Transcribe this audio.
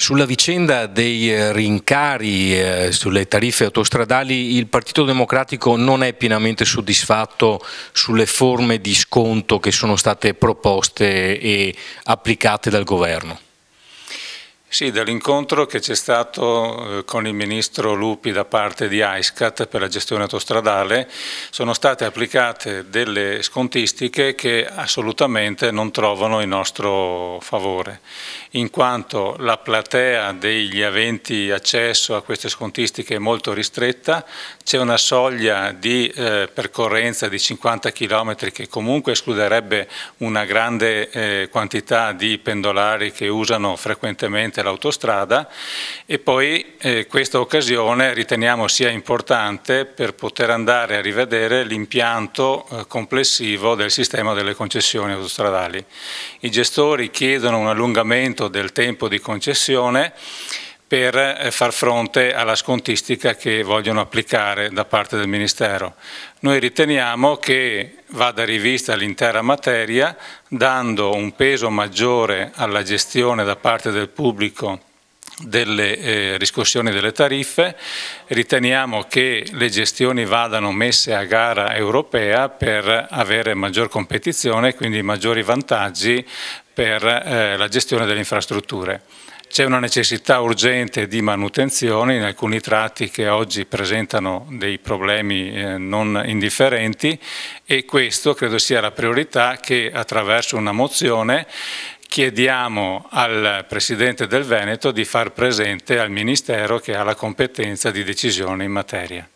Sulla vicenda dei eh, rincari eh, sulle tariffe autostradali il Partito Democratico non è pienamente soddisfatto sulle forme di sconto che sono state proposte e applicate dal governo. Sì, dall'incontro che c'è stato eh, con il ministro Lupi da parte di ISCAT per la gestione autostradale sono state applicate delle scontistiche che assolutamente non trovano il nostro favore, in quanto la platea degli aventi accesso a queste scontistiche è molto ristretta, c'è una soglia di eh, percorrenza di 50 km che comunque escluderebbe una grande eh, quantità di pendolari che usano frequentemente parte l'autostrada e poi eh, questa occasione riteniamo sia importante per poter andare a rivedere l'impianto eh, complessivo del sistema delle concessioni autostradali. I gestori chiedono un allungamento del tempo di concessione per eh, far fronte alla scontistica che vogliono applicare da parte del Ministero. Noi riteniamo che vada rivista l'intera materia dando un peso maggiore alla gestione da parte del pubblico delle eh, riscossioni delle tariffe, riteniamo che le gestioni vadano messe a gara europea per avere maggior competizione e quindi maggiori vantaggi per eh, la gestione delle infrastrutture c'è una necessità urgente di manutenzione in alcuni tratti che oggi presentano dei problemi eh, non indifferenti e questo credo sia la priorità che attraverso una mozione chiediamo al Presidente del Veneto di far presente al Ministero che ha la competenza di decisione in materia.